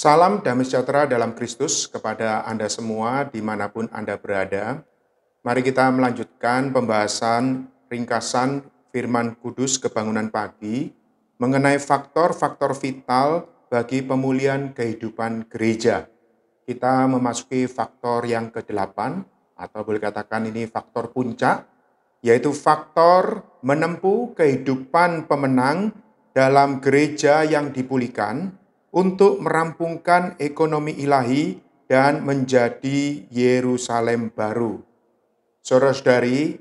Salam damai sejahtera dalam Kristus kepada Anda semua dimanapun Anda berada. Mari kita melanjutkan pembahasan ringkasan firman kudus kebangunan pagi mengenai faktor-faktor vital bagi pemulihan kehidupan gereja. Kita memasuki faktor yang ke-8 atau boleh katakan ini faktor puncak, yaitu faktor menempuh kehidupan pemenang dalam gereja yang dipulihkan untuk merampungkan ekonomi ilahi dan menjadi Yerusalem baru. Soros dari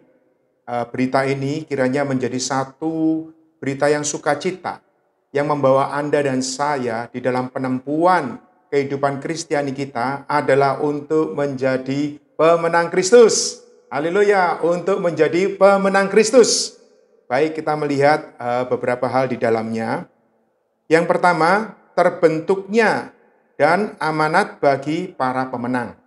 eh, berita ini kiranya menjadi satu berita yang sukacita yang membawa Anda dan saya di dalam penempuan kehidupan Kristiani kita adalah untuk menjadi pemenang Kristus. Haleluya, untuk menjadi pemenang Kristus. Baik, kita melihat eh, beberapa hal di dalamnya. Yang pertama, terbentuknya dan amanat bagi para pemenang.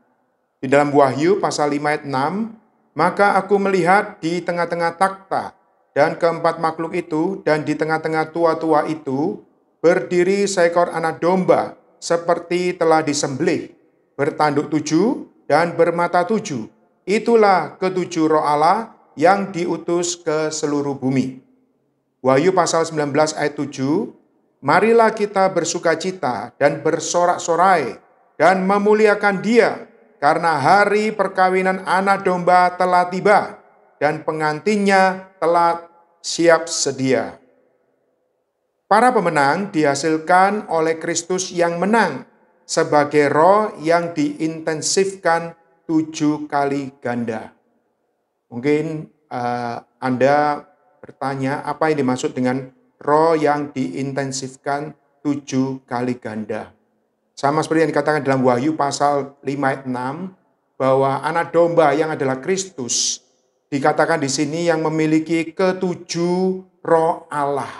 Di dalam Wahyu pasal 5 ayat 6, maka aku melihat di tengah-tengah takhta dan keempat makhluk itu dan di tengah-tengah tua-tua itu berdiri seekor anak domba seperti telah disembelih, bertanduk tujuh dan bermata tujuh. Itulah ketujuh roh Allah yang diutus ke seluruh bumi. Wahyu pasal 19 ayat 7, marilah kita bersuka cita dan bersorak-sorai dan memuliakan dia karena hari perkawinan anak domba telah tiba dan pengantinnya telah siap sedia. Para pemenang dihasilkan oleh Kristus yang menang sebagai roh yang diintensifkan tujuh kali ganda. Mungkin uh, Anda bertanya apa yang dimaksud dengan roh yang diintensifkan tujuh kali ganda. Sama seperti yang dikatakan dalam Wahyu pasal 5 ayat 6, bahwa anak domba yang adalah Kristus, dikatakan di sini yang memiliki ketujuh roh Allah.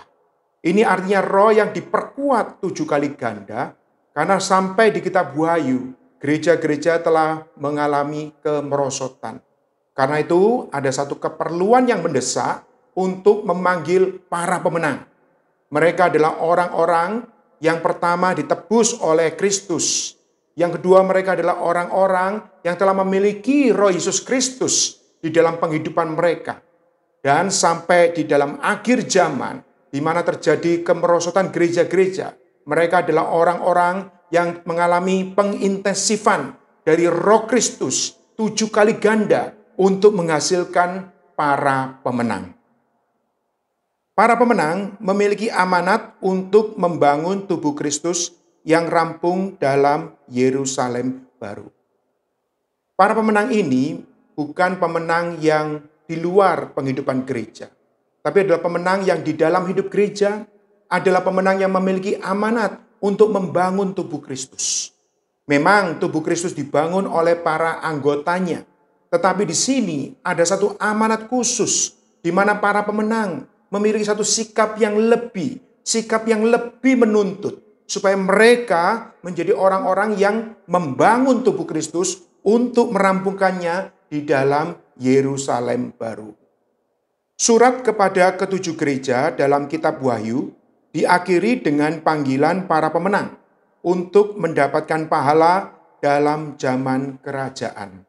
Ini artinya roh yang diperkuat tujuh kali ganda, karena sampai di kitab Wahyu, gereja-gereja telah mengalami kemerosotan. Karena itu ada satu keperluan yang mendesak untuk memanggil para pemenang mereka adalah orang-orang yang pertama ditebus oleh Kristus. Yang kedua mereka adalah orang-orang yang telah memiliki roh Yesus Kristus di dalam penghidupan mereka. Dan sampai di dalam akhir zaman, di mana terjadi kemerosotan gereja-gereja, mereka adalah orang-orang yang mengalami pengintensifan dari roh Kristus tujuh kali ganda untuk menghasilkan para pemenang. Para pemenang memiliki amanat untuk membangun tubuh Kristus yang rampung dalam Yerusalem baru. Para pemenang ini bukan pemenang yang di luar penghidupan gereja, tapi adalah pemenang yang di dalam hidup gereja, adalah pemenang yang memiliki amanat untuk membangun tubuh Kristus. Memang tubuh Kristus dibangun oleh para anggotanya, tetapi di sini ada satu amanat khusus di mana para pemenang memiliki satu sikap yang lebih, sikap yang lebih menuntut supaya mereka menjadi orang-orang yang membangun tubuh Kristus untuk merampungkannya di dalam Yerusalem baru. Surat kepada ketujuh gereja dalam kitab Wahyu diakhiri dengan panggilan para pemenang untuk mendapatkan pahala dalam zaman kerajaan.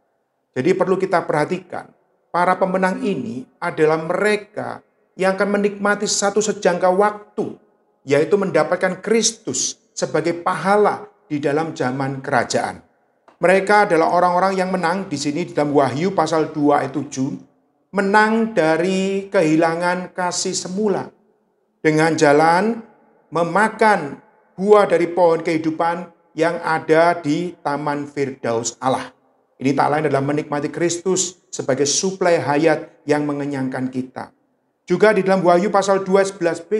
Jadi perlu kita perhatikan, para pemenang ini adalah mereka yang akan menikmati satu sejangka waktu, yaitu mendapatkan Kristus sebagai pahala di dalam zaman kerajaan. Mereka adalah orang-orang yang menang di sini dalam Wahyu pasal 2 ayat 7, menang dari kehilangan kasih semula dengan jalan memakan buah dari pohon kehidupan yang ada di Taman Firdaus Allah. Ini tak lain adalah menikmati Kristus sebagai suplai hayat yang mengenyangkan kita. Juga di dalam Wahyu pasal 2 11b,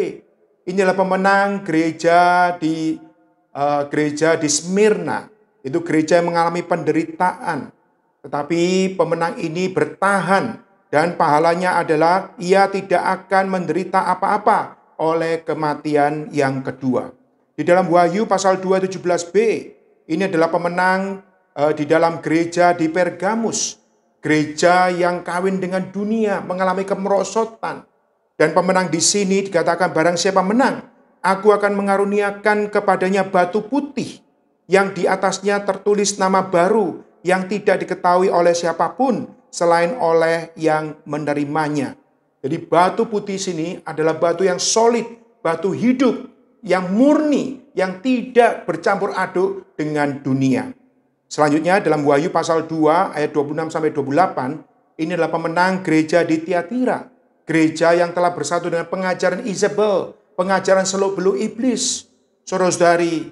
inilah pemenang gereja di uh, gereja di Smyrna. Itu gereja yang mengalami penderitaan. Tetapi pemenang ini bertahan dan pahalanya adalah ia tidak akan menderita apa-apa oleh kematian yang kedua. Di dalam Wahyu pasal 2:17b, ini adalah pemenang uh, di dalam gereja di Pergamus. Gereja yang kawin dengan dunia mengalami kemerosotan. Dan pemenang di sini dikatakan barang siapa menang, aku akan mengaruniakan kepadanya batu putih yang di atasnya tertulis nama baru yang tidak diketahui oleh siapapun selain oleh yang menerimanya. Jadi batu putih sini adalah batu yang solid, batu hidup, yang murni, yang tidak bercampur aduk dengan dunia. Selanjutnya dalam Wahyu pasal 2 ayat 26 sampai 28, ini adalah pemenang gereja di Tiatira gereja yang telah bersatu dengan pengajaran Isabel, pengajaran seluk beluk iblis. Saudara-saudari,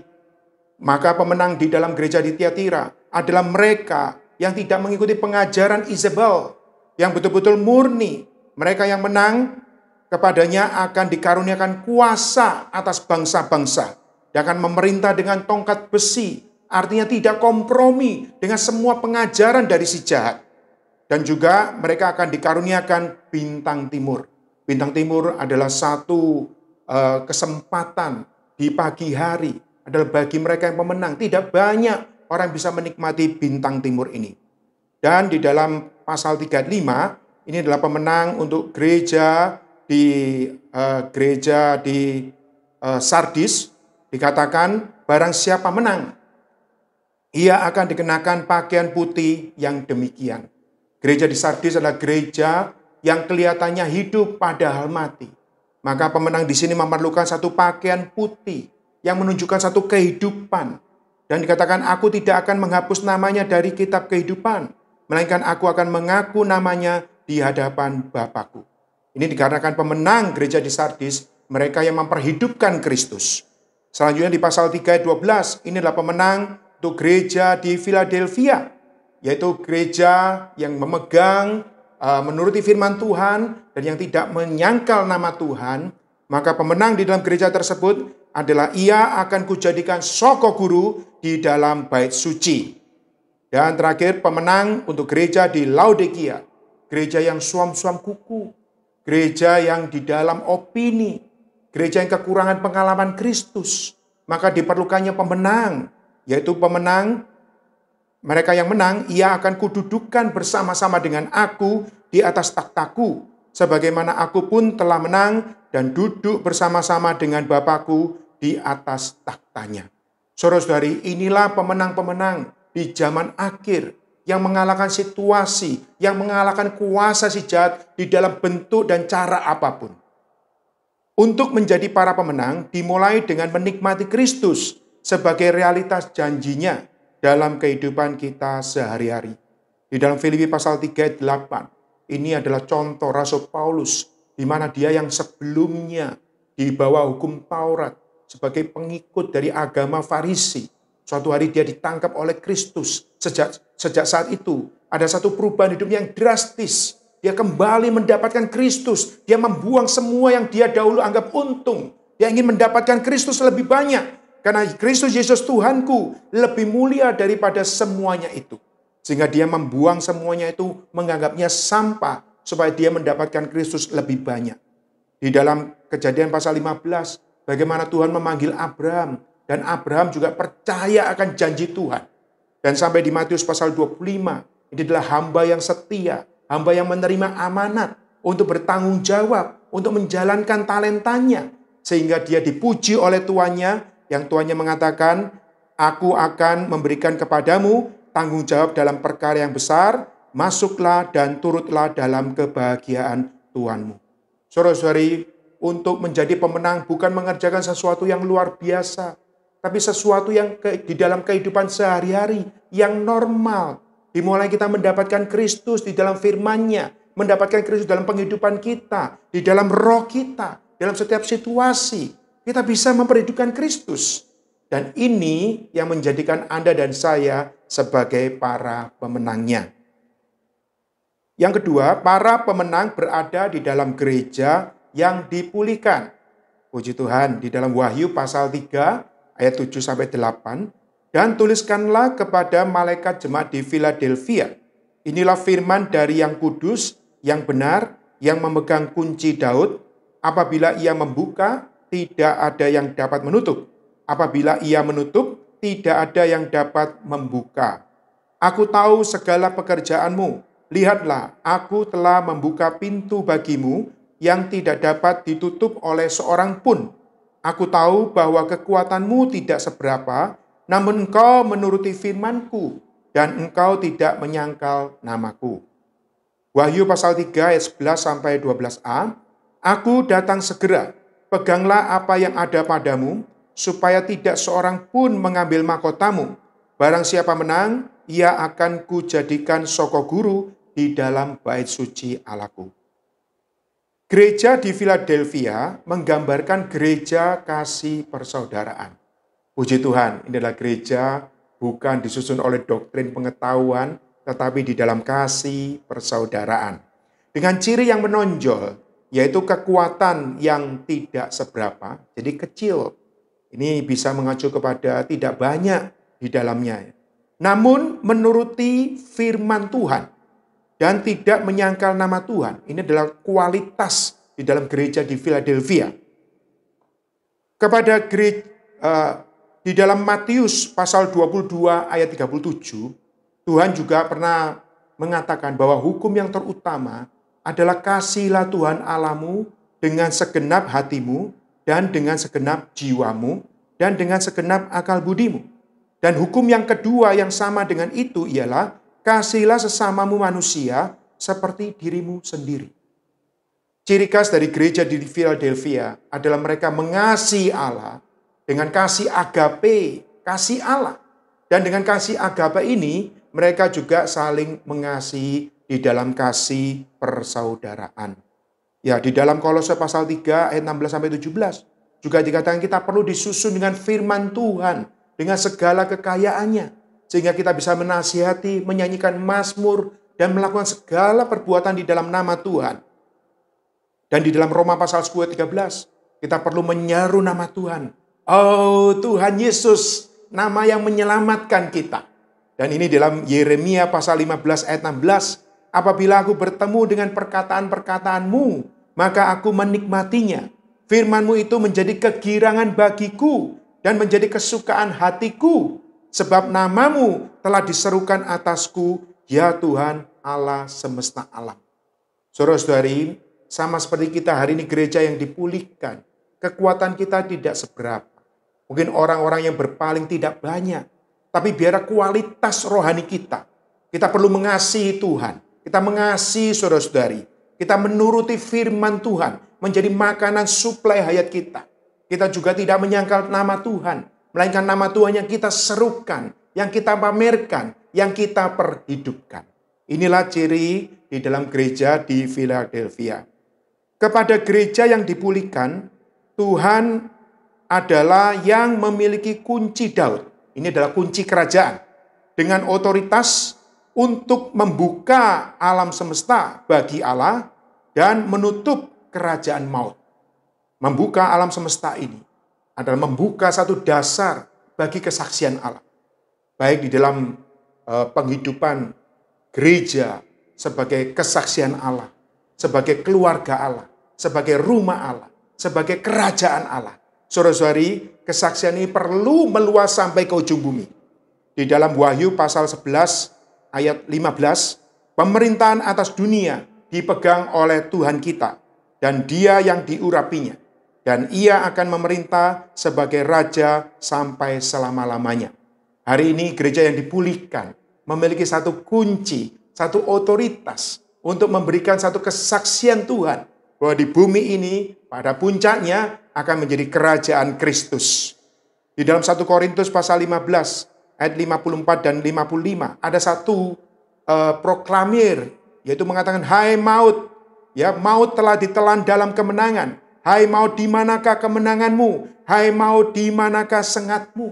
maka pemenang di dalam gereja di Tiatira adalah mereka yang tidak mengikuti pengajaran Isabel, yang betul-betul murni. Mereka yang menang kepadanya akan dikaruniakan kuasa atas bangsa-bangsa. Dia akan memerintah dengan tongkat besi, artinya tidak kompromi dengan semua pengajaran dari si jahat. Dan juga mereka akan dikaruniakan bintang timur. Bintang timur adalah satu uh, kesempatan di pagi hari adalah bagi mereka yang pemenang. Tidak banyak orang bisa menikmati bintang timur ini. Dan di dalam pasal 35 ini adalah pemenang untuk gereja di uh, gereja di uh, Sardis dikatakan barang siapa menang ia akan dikenakan pakaian putih yang demikian. Gereja di Sardis adalah gereja yang kelihatannya hidup padahal mati. Maka pemenang di sini memerlukan satu pakaian putih yang menunjukkan satu kehidupan. Dan dikatakan aku tidak akan menghapus namanya dari kitab kehidupan. Melainkan aku akan mengaku namanya di hadapan Bapakku. Ini dikarenakan pemenang gereja di Sardis, mereka yang memperhidupkan Kristus. Selanjutnya di pasal 3 ayat 12, ini pemenang untuk gereja di Philadelphia yaitu gereja yang memegang uh, menuruti firman Tuhan dan yang tidak menyangkal nama Tuhan, maka pemenang di dalam gereja tersebut adalah ia akan kujadikan soko guru di dalam bait suci. Dan terakhir pemenang untuk gereja di Laodikia, gereja yang suam-suam kuku, gereja yang di dalam opini, gereja yang kekurangan pengalaman Kristus, maka diperlukannya pemenang, yaitu pemenang mereka yang menang, ia akan kududukan bersama-sama dengan aku di atas taktaku, sebagaimana aku pun telah menang dan duduk bersama-sama dengan Bapakku di atas taktanya. Soros dari inilah pemenang-pemenang di zaman akhir yang mengalahkan situasi, yang mengalahkan kuasa si jahat di dalam bentuk dan cara apapun. Untuk menjadi para pemenang dimulai dengan menikmati Kristus sebagai realitas janjinya dalam kehidupan kita sehari-hari. Di dalam Filipi pasal 3 ayat 8, ini adalah contoh Rasul Paulus di mana dia yang sebelumnya di bawah hukum Taurat sebagai pengikut dari agama Farisi. Suatu hari dia ditangkap oleh Kristus. Sejak sejak saat itu ada satu perubahan hidup yang drastis. Dia kembali mendapatkan Kristus. Dia membuang semua yang dia dahulu anggap untung. Dia ingin mendapatkan Kristus lebih banyak. Karena Kristus Yesus Tuhanku lebih mulia daripada semuanya itu. Sehingga dia membuang semuanya itu, menganggapnya sampah, supaya dia mendapatkan Kristus lebih banyak. Di dalam kejadian pasal 15, bagaimana Tuhan memanggil Abraham, dan Abraham juga percaya akan janji Tuhan. Dan sampai di Matius pasal 25, ini adalah hamba yang setia, hamba yang menerima amanat untuk bertanggung jawab, untuk menjalankan talentanya, sehingga dia dipuji oleh tuannya yang tuannya mengatakan, "Aku akan memberikan kepadamu tanggung jawab dalam perkara yang besar, masuklah dan turutlah dalam kebahagiaan Tuhanmu. Saudara-saudari, untuk menjadi pemenang bukan mengerjakan sesuatu yang luar biasa, tapi sesuatu yang ke, di dalam kehidupan sehari-hari yang normal. Dimulai kita mendapatkan Kristus di dalam firman-Nya, mendapatkan Kristus dalam penghidupan kita, di dalam roh kita, dalam setiap situasi kita bisa memperhidupkan Kristus. Dan ini yang menjadikan Anda dan saya sebagai para pemenangnya. Yang kedua, para pemenang berada di dalam gereja yang dipulihkan. Puji Tuhan, di dalam Wahyu pasal 3 ayat 7 sampai 8 dan tuliskanlah kepada malaikat jemaat di Philadelphia. Inilah firman dari yang kudus, yang benar, yang memegang kunci Daud. Apabila ia membuka, tidak ada yang dapat menutup. Apabila ia menutup, tidak ada yang dapat membuka. Aku tahu segala pekerjaanmu. Lihatlah, aku telah membuka pintu bagimu yang tidak dapat ditutup oleh seorang pun. Aku tahu bahwa kekuatanmu tidak seberapa, namun engkau menuruti firmanku dan engkau tidak menyangkal namaku. Wahyu pasal 3 ayat 11 sampai 12a, Aku datang segera, peganglah apa yang ada padamu, supaya tidak seorang pun mengambil mahkotamu. Barang siapa menang, ia akan kujadikan soko guru di dalam bait suci alaku Gereja di Philadelphia menggambarkan gereja kasih persaudaraan. Puji Tuhan, ini adalah gereja bukan disusun oleh doktrin pengetahuan, tetapi di dalam kasih persaudaraan. Dengan ciri yang menonjol, yaitu kekuatan yang tidak seberapa, jadi kecil. Ini bisa mengacu kepada tidak banyak di dalamnya. Namun menuruti firman Tuhan dan tidak menyangkal nama Tuhan. Ini adalah kualitas di dalam gereja di Philadelphia. Kepada gereja, uh, eh, di dalam Matius pasal 22 ayat 37, Tuhan juga pernah mengatakan bahwa hukum yang terutama adalah kasihlah Tuhan Alamu dengan segenap hatimu dan dengan segenap jiwamu dan dengan segenap akal budimu. Dan hukum yang kedua yang sama dengan itu ialah kasihlah sesamamu manusia seperti dirimu sendiri. Ciri khas dari gereja di Philadelphia adalah mereka mengasihi Allah dengan kasih agape, kasih Allah. Dan dengan kasih agape ini mereka juga saling mengasihi di dalam kasih persaudaraan. Ya, di dalam Kolose pasal 3 ayat 16 sampai 17 juga dikatakan kita perlu disusun dengan firman Tuhan dengan segala kekayaannya sehingga kita bisa menasihati, menyanyikan mazmur dan melakukan segala perbuatan di dalam nama Tuhan. Dan di dalam Roma pasal 10 ayat 13 kita perlu menyeru nama Tuhan. Oh Tuhan Yesus, nama yang menyelamatkan kita. Dan ini dalam Yeremia pasal 15 ayat 16 apabila aku bertemu dengan perkataan-perkataanmu, maka aku menikmatinya. Firmanmu itu menjadi kegirangan bagiku dan menjadi kesukaan hatiku, sebab namamu telah diserukan atasku, ya Tuhan Allah semesta alam. Saudara-saudari, sama seperti kita hari ini gereja yang dipulihkan, kekuatan kita tidak seberapa. Mungkin orang-orang yang berpaling tidak banyak, tapi biar kualitas rohani kita. Kita perlu mengasihi Tuhan, kita mengasihi saudara-saudari, kita menuruti firman Tuhan menjadi makanan suplai hayat kita. Kita juga tidak menyangkal nama Tuhan, melainkan nama Tuhan yang kita serukan, yang kita pamerkan, yang kita perhidupkan. Inilah ciri di dalam gereja di Philadelphia. Kepada gereja yang dipulihkan, Tuhan adalah yang memiliki kunci Daud. Ini adalah kunci kerajaan. Dengan otoritas untuk membuka alam semesta bagi Allah dan menutup kerajaan maut. Membuka alam semesta ini adalah membuka satu dasar bagi kesaksian Allah. Baik di dalam eh, penghidupan gereja sebagai kesaksian Allah, sebagai keluarga Allah, sebagai rumah Allah, sebagai kerajaan Allah. Saudara-saudari, kesaksian ini perlu meluas sampai ke ujung bumi. Di dalam Wahyu pasal 11 ayat 15, pemerintahan atas dunia dipegang oleh Tuhan kita dan dia yang diurapinya dan ia akan memerintah sebagai raja sampai selama-lamanya. Hari ini gereja yang dipulihkan memiliki satu kunci, satu otoritas untuk memberikan satu kesaksian Tuhan bahwa di bumi ini pada puncaknya akan menjadi kerajaan Kristus. Di dalam 1 Korintus pasal 15 ayat 54 dan 55 ada satu uh, proklamir yaitu mengatakan hai maut ya maut telah ditelan dalam kemenangan hai maut di manakah kemenanganmu hai maut di manakah sengatmu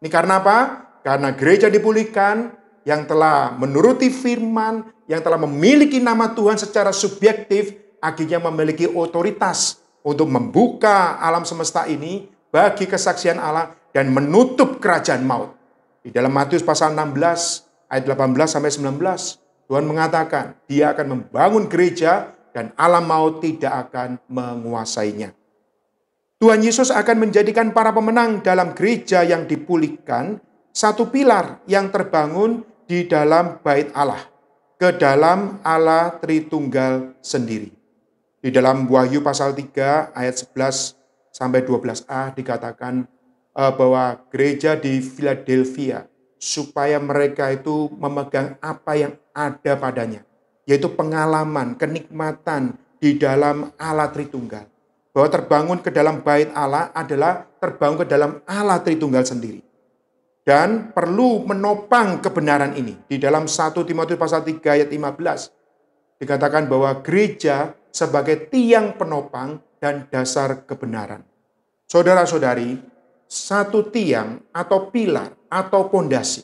ini karena apa karena gereja dipulihkan yang telah menuruti firman yang telah memiliki nama Tuhan secara subjektif akhirnya memiliki otoritas untuk membuka alam semesta ini bagi kesaksian Allah dan menutup kerajaan maut di dalam Matius pasal 16 ayat 18 sampai 19, Tuhan mengatakan, Dia akan membangun gereja dan alam maut tidak akan menguasainya. Tuhan Yesus akan menjadikan para pemenang dalam gereja yang dipulihkan satu pilar yang terbangun di dalam bait Allah, ke dalam Allah Tritunggal sendiri. Di dalam Wahyu pasal 3 ayat 11 sampai 12a dikatakan Eh, bahwa gereja di Philadelphia supaya mereka itu memegang apa yang ada padanya, yaitu pengalaman, kenikmatan di dalam Allah Tritunggal. Bahwa terbangun ke dalam bait Allah adalah terbangun ke dalam Allah Tritunggal sendiri. Dan perlu menopang kebenaran ini. Di dalam 1 Timotius pasal 3 ayat 15 dikatakan bahwa gereja sebagai tiang penopang dan dasar kebenaran. Saudara-saudari, satu tiang atau pilar atau pondasi.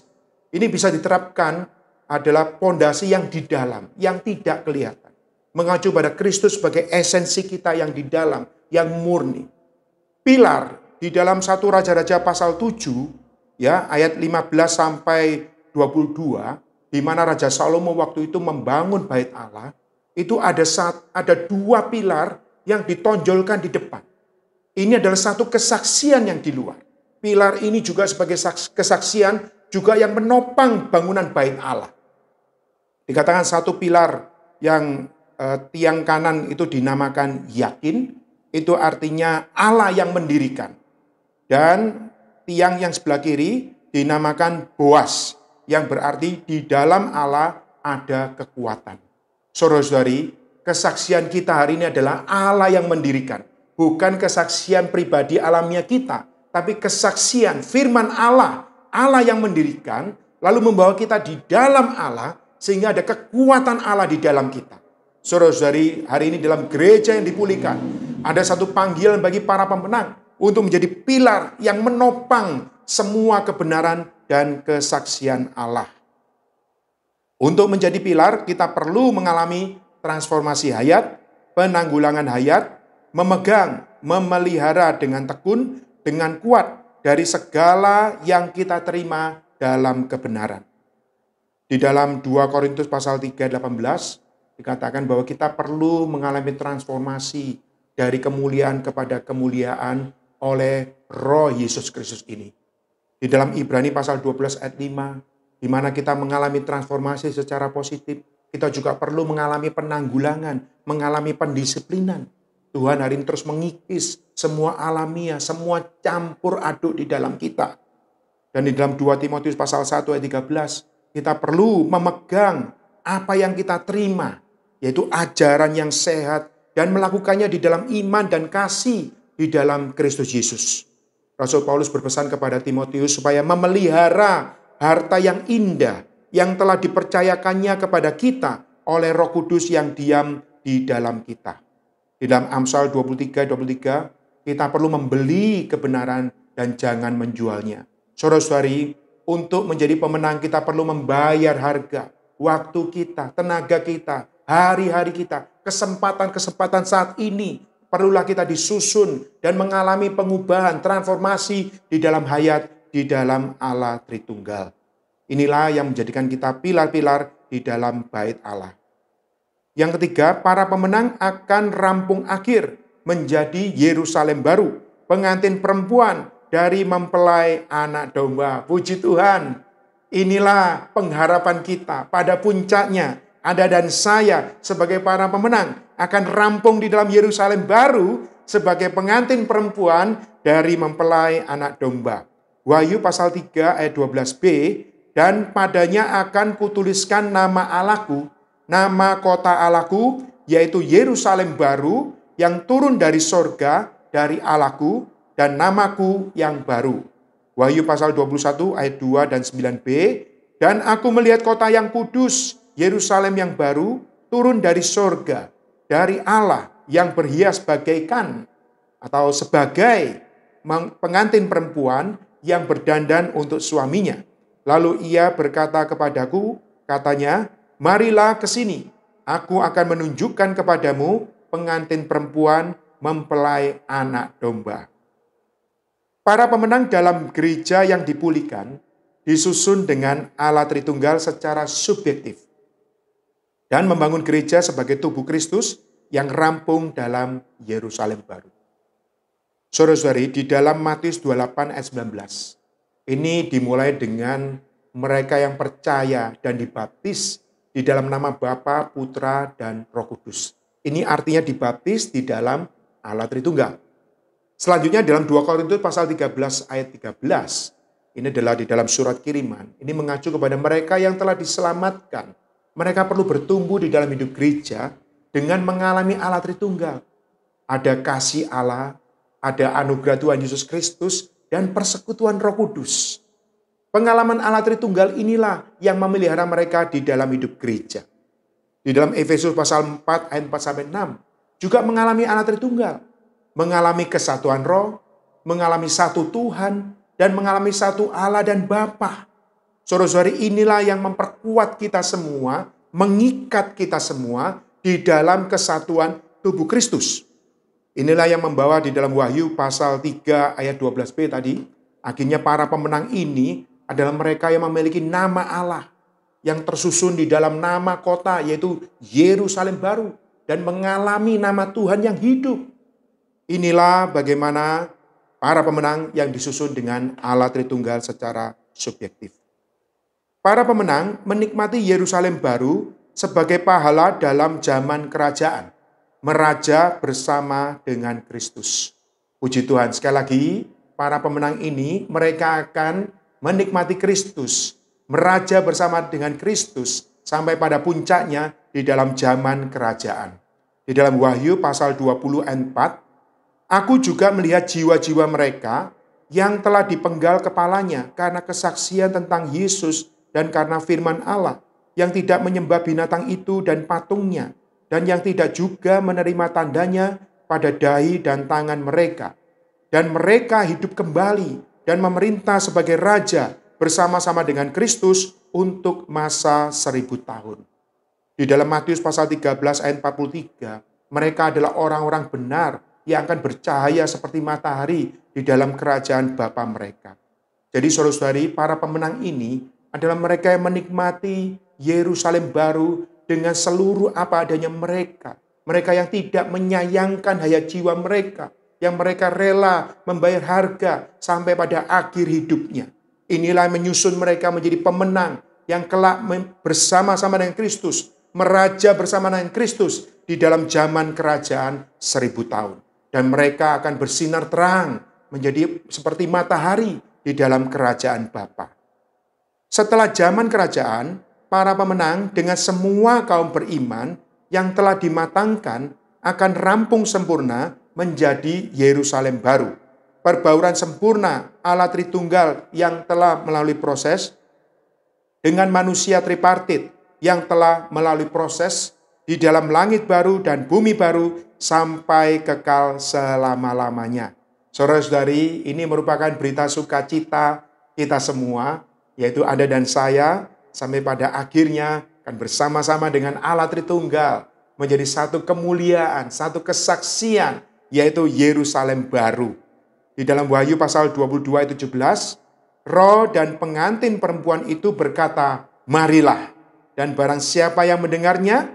Ini bisa diterapkan adalah pondasi yang di dalam, yang tidak kelihatan. Mengacu pada Kristus sebagai esensi kita yang di dalam, yang murni. Pilar di dalam satu Raja-Raja pasal 7 ya ayat 15 sampai 22 di mana Raja Salomo waktu itu membangun bait Allah, itu ada saat, ada dua pilar yang ditonjolkan di depan. Ini adalah satu kesaksian yang di luar. Pilar ini juga sebagai kesaksian juga yang menopang bangunan bait Allah. Dikatakan satu pilar yang eh, tiang kanan itu dinamakan yakin, itu artinya Allah yang mendirikan. Dan tiang yang sebelah kiri dinamakan boas, yang berarti di dalam Allah ada kekuatan. Saudara-saudari, kesaksian kita hari ini adalah Allah yang mendirikan bukan kesaksian pribadi alamnya kita, tapi kesaksian firman Allah, Allah yang mendirikan, lalu membawa kita di dalam Allah, sehingga ada kekuatan Allah di dalam kita. Saudara-saudari, hari ini dalam gereja yang dipulihkan, ada satu panggilan bagi para pemenang untuk menjadi pilar yang menopang semua kebenaran dan kesaksian Allah. Untuk menjadi pilar, kita perlu mengalami transformasi hayat, penanggulangan hayat, memegang, memelihara dengan tekun, dengan kuat dari segala yang kita terima dalam kebenaran. Di dalam 2 Korintus pasal 3:18 dikatakan bahwa kita perlu mengalami transformasi dari kemuliaan kepada kemuliaan oleh Roh Yesus Kristus ini. Di dalam Ibrani pasal 12 ayat 5 di mana kita mengalami transformasi secara positif, kita juga perlu mengalami penanggulangan, mengalami pendisiplinan Tuhan hari ini terus mengikis semua alamiah, semua campur aduk di dalam kita. Dan di dalam 2 Timotius pasal 1 ayat 13, kita perlu memegang apa yang kita terima, yaitu ajaran yang sehat dan melakukannya di dalam iman dan kasih di dalam Kristus Yesus. Rasul Paulus berpesan kepada Timotius supaya memelihara harta yang indah yang telah dipercayakannya kepada kita oleh Roh Kudus yang diam di dalam kita. Di dalam Amsal 23, 23, kita perlu membeli kebenaran dan jangan menjualnya. Saudara-saudari, untuk menjadi pemenang kita perlu membayar harga. Waktu kita, tenaga kita, hari-hari kita, kesempatan-kesempatan saat ini, perlulah kita disusun dan mengalami pengubahan, transformasi di dalam hayat, di dalam Allah Tritunggal. Inilah yang menjadikan kita pilar-pilar di dalam bait Allah. Yang ketiga, para pemenang akan rampung akhir menjadi Yerusalem baru, pengantin perempuan dari mempelai anak domba. Puji Tuhan, inilah pengharapan kita pada puncaknya. Anda dan saya sebagai para pemenang akan rampung di dalam Yerusalem baru sebagai pengantin perempuan dari mempelai anak domba. Wahyu pasal 3 ayat 12b, dan padanya akan kutuliskan nama Allahku nama kota Allahku, yaitu Yerusalem baru yang turun dari sorga dari Allahku dan namaku yang baru. Wahyu pasal 21 ayat 2 dan 9b. Dan aku melihat kota yang kudus, Yerusalem yang baru, turun dari sorga, dari Allah yang berhias bagaikan atau sebagai pengantin perempuan yang berdandan untuk suaminya. Lalu ia berkata kepadaku, katanya, Marilah ke sini, aku akan menunjukkan kepadamu pengantin perempuan mempelai anak domba. Para pemenang dalam gereja yang dipulihkan disusun dengan alat Tritunggal secara subjektif dan membangun gereja sebagai tubuh Kristus yang rampung dalam Yerusalem baru. Saudara-saudari, di dalam Matius 28 ayat 19, ini dimulai dengan mereka yang percaya dan dibaptis di dalam nama Bapa, Putra, dan Roh Kudus. Ini artinya dibaptis di dalam Allah Tritunggal. Selanjutnya dalam 2 Korintus pasal 13 ayat 13. Ini adalah di dalam surat kiriman. Ini mengacu kepada mereka yang telah diselamatkan. Mereka perlu bertumbuh di dalam hidup gereja dengan mengalami Allah Tritunggal. Ada kasih Allah, ada anugerah Tuhan Yesus Kristus, dan persekutuan Roh Kudus. Pengalaman Allah Tritunggal inilah yang memelihara mereka di dalam hidup gereja. Di dalam Efesus pasal 4 ayat 4 sampai 6 juga mengalami Allah Tritunggal, mengalami kesatuan roh, mengalami satu Tuhan dan mengalami satu Allah dan Bapa. Saudara-saudari inilah yang memperkuat kita semua, mengikat kita semua di dalam kesatuan tubuh Kristus. Inilah yang membawa di dalam Wahyu pasal 3 ayat 12b tadi, akhirnya para pemenang ini adalah mereka yang memiliki nama Allah yang tersusun di dalam nama kota yaitu Yerusalem baru dan mengalami nama Tuhan yang hidup. Inilah bagaimana para pemenang yang disusun dengan Allah Tritunggal secara subjektif. Para pemenang menikmati Yerusalem baru sebagai pahala dalam zaman kerajaan, meraja bersama dengan Kristus. Puji Tuhan, sekali lagi para pemenang ini mereka akan menikmati Kristus, meraja bersama dengan Kristus sampai pada puncaknya di dalam zaman kerajaan. Di dalam Wahyu pasal 24, aku juga melihat jiwa-jiwa mereka yang telah dipenggal kepalanya karena kesaksian tentang Yesus dan karena firman Allah yang tidak menyembah binatang itu dan patungnya dan yang tidak juga menerima tandanya pada dahi dan tangan mereka. Dan mereka hidup kembali dan memerintah sebagai raja bersama-sama dengan Kristus untuk masa seribu tahun. Di dalam Matius pasal 13 ayat 43, mereka adalah orang-orang benar yang akan bercahaya seperti matahari di dalam kerajaan Bapa mereka. Jadi saudara-saudari, para pemenang ini adalah mereka yang menikmati Yerusalem baru dengan seluruh apa adanya mereka. Mereka yang tidak menyayangkan hayat jiwa mereka, yang mereka rela membayar harga sampai pada akhir hidupnya. Inilah yang menyusun mereka menjadi pemenang yang kelak bersama-sama dengan Kristus, meraja bersama dengan Kristus di dalam zaman kerajaan seribu tahun. Dan mereka akan bersinar terang menjadi seperti matahari di dalam kerajaan Bapa. Setelah zaman kerajaan, para pemenang dengan semua kaum beriman yang telah dimatangkan akan rampung sempurna menjadi Yerusalem baru. Perbauran sempurna ala Tritunggal yang telah melalui proses dengan manusia tripartit yang telah melalui proses di dalam langit baru dan bumi baru sampai kekal selama-lamanya. Saudara-saudari, ini merupakan berita sukacita kita semua, yaitu Anda dan saya, sampai pada akhirnya akan bersama-sama dengan Allah Tritunggal, menjadi satu kemuliaan, satu kesaksian yaitu Yerusalem baru. Di dalam Wahyu pasal 22 ayat 17, roh dan pengantin perempuan itu berkata, marilah. Dan barang siapa yang mendengarnya,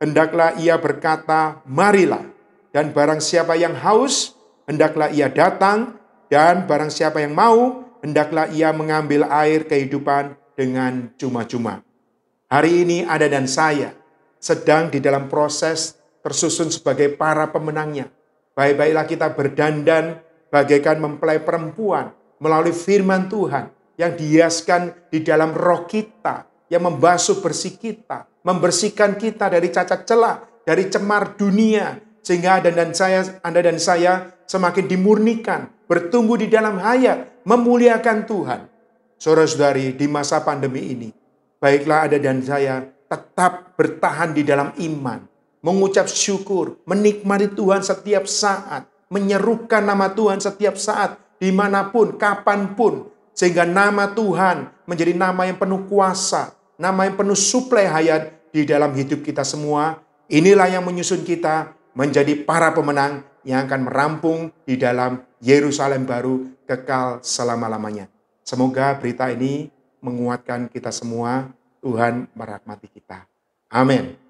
hendaklah ia berkata, marilah. Dan barang siapa yang haus, hendaklah ia datang. Dan barang siapa yang mau, hendaklah ia mengambil air kehidupan dengan cuma-cuma. Hari ini ada dan saya sedang di dalam proses tersusun sebagai para pemenangnya. Baik-baiklah kita berdandan bagaikan mempelai perempuan melalui firman Tuhan yang dihiaskan di dalam roh kita, yang membasuh bersih kita, membersihkan kita dari cacat celah, dari cemar dunia, sehingga Anda dan saya, Anda dan saya semakin dimurnikan, bertumbuh di dalam hayat, memuliakan Tuhan. Saudara-saudari, di masa pandemi ini, baiklah Anda dan saya tetap bertahan di dalam iman, mengucap syukur, menikmati Tuhan setiap saat, menyerukan nama Tuhan setiap saat, dimanapun, kapanpun, sehingga nama Tuhan menjadi nama yang penuh kuasa, nama yang penuh suplai hayat di dalam hidup kita semua. Inilah yang menyusun kita menjadi para pemenang yang akan merampung di dalam Yerusalem baru kekal selama-lamanya. Semoga berita ini menguatkan kita semua. Tuhan merahmati kita. Amin.